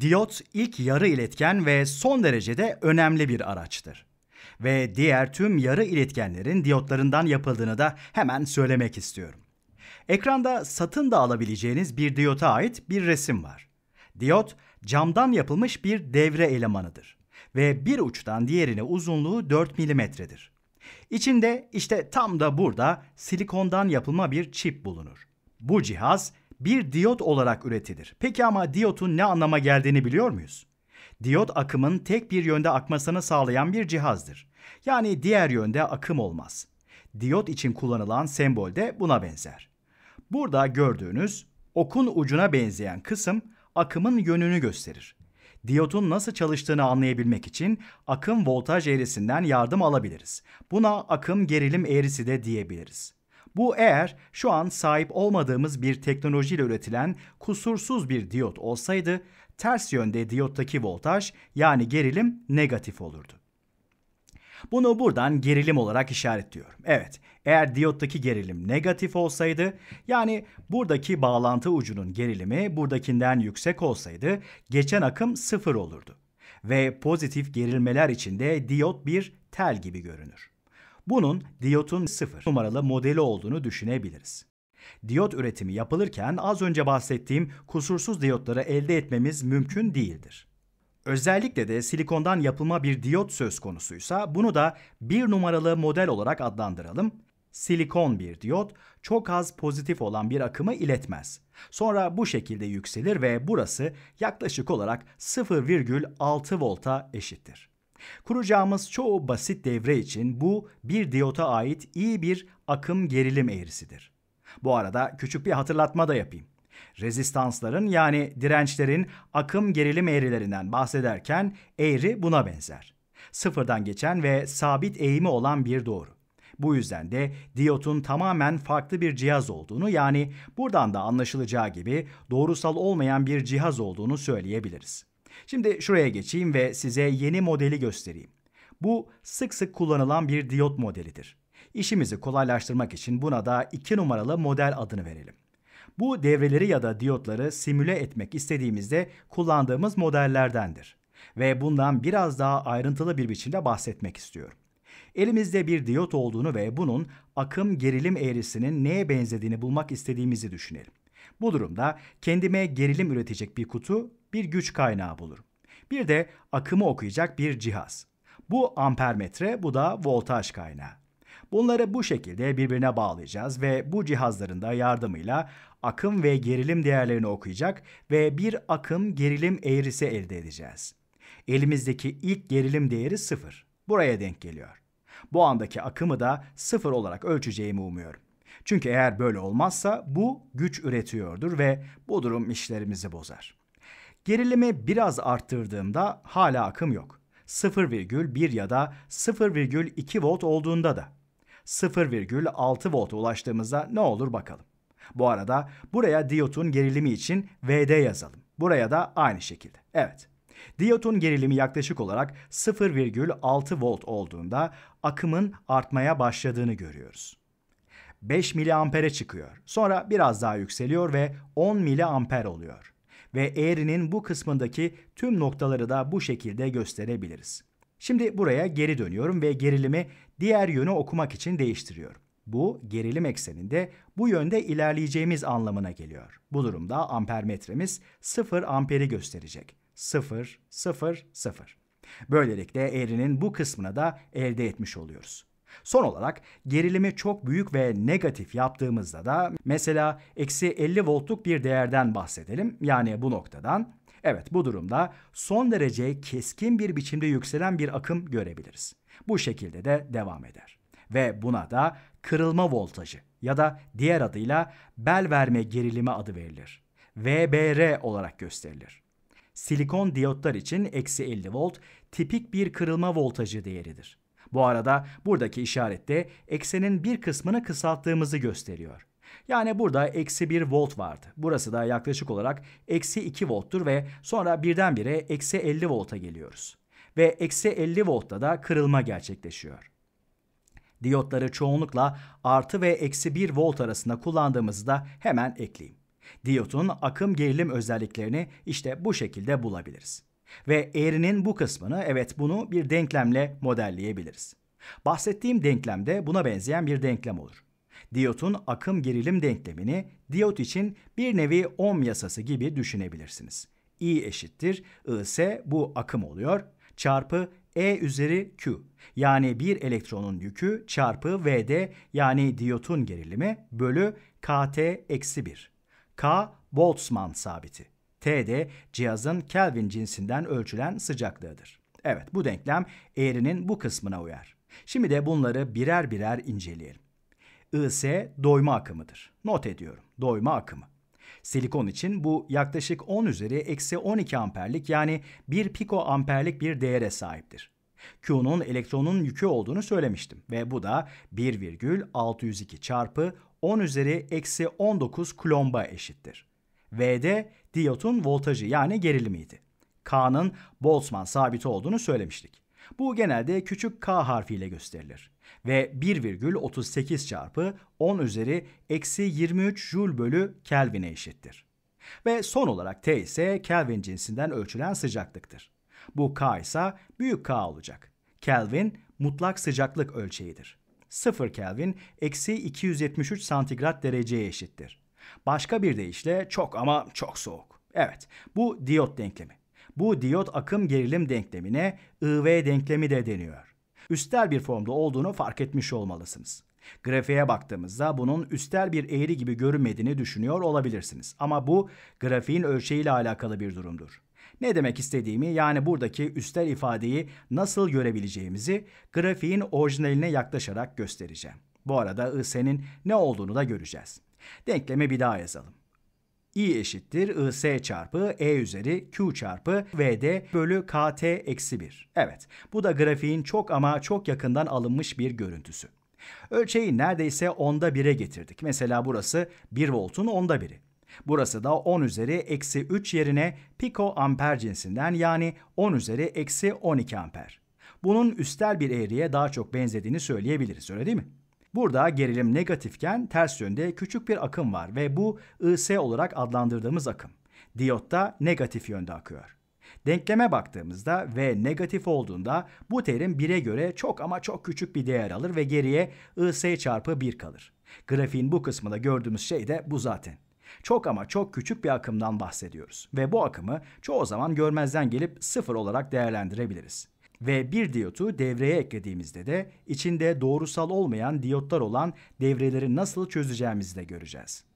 Diyot ilk yarı iletken ve son derecede önemli bir araçtır. Ve diğer tüm yarı iletkenlerin diyotlarından yapıldığını da hemen söylemek istiyorum. Ekranda satın da alabileceğiniz bir diyota ait bir resim var. Diyot camdan yapılmış bir devre elemanıdır ve bir uçtan diğerine uzunluğu 4 milimetredir. İçinde işte tam da burada silikondan yapılma bir çip bulunur. Bu cihaz bir diyot olarak üretilir. Peki ama diyotun ne anlama geldiğini biliyor muyuz? Diyot akımın tek bir yönde akmasını sağlayan bir cihazdır. Yani diğer yönde akım olmaz. Diyot için kullanılan sembol de buna benzer. Burada gördüğünüz okun ucuna benzeyen kısım akımın yönünü gösterir. Diyotun nasıl çalıştığını anlayabilmek için akım voltaj eğrisinden yardım alabiliriz. Buna akım gerilim eğrisi de diyebiliriz. Bu eğer şu an sahip olmadığımız bir teknolojiyle üretilen kusursuz bir diyot olsaydı ters yönde diyottaki voltaj yani gerilim negatif olurdu. Bunu buradan gerilim olarak işaretliyorum. Evet, eğer diyottaki gerilim negatif olsaydı, yani buradaki bağlantı ucunun gerilimi buradakinden yüksek olsaydı, geçen akım sıfır olurdu. Ve pozitif gerilmeler içinde diyot bir tel gibi görünür. Bunun diyotun 0 numaralı modeli olduğunu düşünebiliriz. Diyot üretimi yapılırken az önce bahsettiğim kusursuz diyotları elde etmemiz mümkün değildir. Özellikle de silikondan yapılma bir diyot söz konusuysa bunu da bir numaralı model olarak adlandıralım. Silikon bir diyot çok az pozitif olan bir akımı iletmez. Sonra bu şekilde yükselir ve burası yaklaşık olarak 0,6 volta eşittir. Kuracağımız çoğu basit devre için bu bir diyota ait iyi bir akım gerilim eğrisidir. Bu arada küçük bir hatırlatma da yapayım. Rezistansların yani dirençlerin akım gerilim eğrilerinden bahsederken eğri buna benzer. Sıfırdan geçen ve sabit eğimi olan bir doğru. Bu yüzden de diyotun tamamen farklı bir cihaz olduğunu yani buradan da anlaşılacağı gibi doğrusal olmayan bir cihaz olduğunu söyleyebiliriz. Şimdi şuraya geçeyim ve size yeni modeli göstereyim. Bu sık sık kullanılan bir diyot modelidir. İşimizi kolaylaştırmak için buna da 2 numaralı model adını verelim. Bu devreleri ya da diyotları simüle etmek istediğimizde kullandığımız modellerdendir. Ve bundan biraz daha ayrıntılı bir biçimde bahsetmek istiyorum. Elimizde bir diyot olduğunu ve bunun akım gerilim eğrisinin neye benzediğini bulmak istediğimizi düşünelim. Bu durumda kendime gerilim üretecek bir kutu bir güç kaynağı bulurum. Bir de akımı okuyacak bir cihaz. Bu ampermetre, bu da voltaj kaynağı. Bunları bu şekilde birbirine bağlayacağız ve bu cihazların da yardımıyla akım ve gerilim değerlerini okuyacak ve bir akım gerilim eğrisi elde edeceğiz. Elimizdeki ilk gerilim değeri sıfır. Buraya denk geliyor. Bu andaki akımı da sıfır olarak ölçeceğimi umuyorum. Çünkü eğer böyle olmazsa bu güç üretiyordur ve bu durum işlerimizi bozar. Gerilimi biraz arttırdığımda hala akım yok. 0,1 ya da 0,2 volt olduğunda da. 0,6 volt ulaştığımızda ne olur bakalım. Bu arada buraya diyotun gerilimi için VD yazalım. Buraya da aynı şekilde. Evet. Diyotun gerilimi yaklaşık olarak 0,6 volt olduğunda akımın artmaya başladığını görüyoruz. 5 miliampere çıkıyor. Sonra biraz daha yükseliyor ve 10 miliamper oluyor ve eğrinin bu kısmındaki tüm noktaları da bu şekilde gösterebiliriz. Şimdi buraya geri dönüyorum ve gerilimi diğer yönü okumak için değiştiriyorum. Bu gerilim ekseninde bu yönde ilerleyeceğimiz anlamına geliyor. Bu durumda ampermetremiz 0 amperi gösterecek. 0, 0, 0. Böylelikle eğrinin bu kısmına da elde etmiş oluyoruz. Son olarak gerilimi çok büyük ve negatif yaptığımızda da mesela eksi 50 voltluk bir değerden bahsedelim. Yani bu noktadan Evet bu durumda son derece keskin bir biçimde yükselen bir akım görebiliriz. Bu şekilde de devam eder. Ve buna da kırılma voltajı ya da diğer adıyla bel verme gerilimi adı verilir. VBR olarak gösterilir. Silikon diyotlar için eksi 50 volt tipik bir kırılma voltajı değeridir. Bu arada buradaki işarette eksenin bir kısmını kısalttığımızı gösteriyor. Yani burada eksi 1 volt vardı. Burası da yaklaşık olarak eksi 2 volttur ve sonra birdenbire eksi 50 volta geliyoruz. Ve eksi 50 voltta da kırılma gerçekleşiyor. Diyotları çoğunlukla artı ve eksi 1 volt arasında kullandığımızı da hemen ekleyeyim. Diyotun akım gerilim özelliklerini işte bu şekilde bulabiliriz. Ve eğrinin bu kısmını evet bunu bir denklemle modelleyebiliriz. Bahsettiğim denklemde buna benzeyen bir denklem olur. Diyotun akım gerilim denklemini diyot için bir nevi ohm yasası gibi düşünebilirsiniz. I eşittir, Is bu akım oluyor, çarpı E üzeri Q yani bir elektronun yükü çarpı Vd yani diyotun gerilimi bölü KT eksi 1. K Boltzmann sabiti. T de cihazın Kelvin cinsinden ölçülen sıcaklığıdır. Evet bu denklem eğrinin bu kısmına uyar. Şimdi de bunları birer birer inceleyelim. IS doyma akımıdır. Not ediyorum. Doyma akımı. Silikon için bu yaklaşık 10 üzeri eksi 12 amperlik yani 1 piko amperlik bir değere sahiptir. Q'nun elektronun yükü olduğunu söylemiştim ve bu da 1,602 çarpı 10 üzeri eksi 19 kulomba eşittir. V'de diyotun voltajı yani gerilimiydi. K'nın Boltzmann sabiti olduğunu söylemiştik. Bu genelde küçük k harfiyle gösterilir ve 1,38 çarpı 10 üzeri eksi 23 jul bölü Kelvin'e eşittir. Ve son olarak T ise Kelvin cinsinden ölçülen sıcaklıktır. Bu K ise büyük K olacak. Kelvin mutlak sıcaklık ölçeğidir. 0 Kelvin eksi 273 santigrat dereceye eşittir. Başka bir deyişle çok ama çok soğuk. Evet, bu diyot denklemi. Bu diyot akım gerilim denklemine IV denklemi de deniyor. Üstel bir formda olduğunu fark etmiş olmalısınız. Grafiğe baktığımızda bunun üstel bir eğri gibi görünmediğini düşünüyor olabilirsiniz. Ama bu grafiğin ölçeğiyle alakalı bir durumdur. Ne demek istediğimi yani buradaki üstel ifadeyi nasıl görebileceğimizi grafiğin orijinaline yaklaşarak göstereceğim. Bu arada IS'nin ne olduğunu da göreceğiz. Denkleme bir daha yazalım. I eşittir IS çarpı E üzeri Q çarpı VD bölü KT eksi 1. Evet, bu da grafiğin çok ama çok yakından alınmış bir görüntüsü. Ölçeği neredeyse onda 1'e getirdik. Mesela burası 1 voltun onda 1'i. Burası da 10 üzeri eksi 3 yerine piko amper cinsinden yani 10 üzeri eksi 12 amper. Bunun üstel bir eğriye daha çok benzediğini söyleyebiliriz öyle değil mi? Burada gerilim negatifken ters yönde küçük bir akım var ve bu IS olarak adlandırdığımız akım. Diyotta negatif yönde akıyor. Denkleme baktığımızda V negatif olduğunda bu terim 1'e göre çok ama çok küçük bir değer alır ve geriye IS çarpı 1 kalır. Grafiğin bu kısmında gördüğümüz şey de bu zaten. Çok ama çok küçük bir akımdan bahsediyoruz ve bu akımı çoğu zaman görmezden gelip sıfır olarak değerlendirebiliriz ve bir diyotu devreye eklediğimizde de içinde doğrusal olmayan diyotlar olan devreleri nasıl çözeceğimizi de göreceğiz.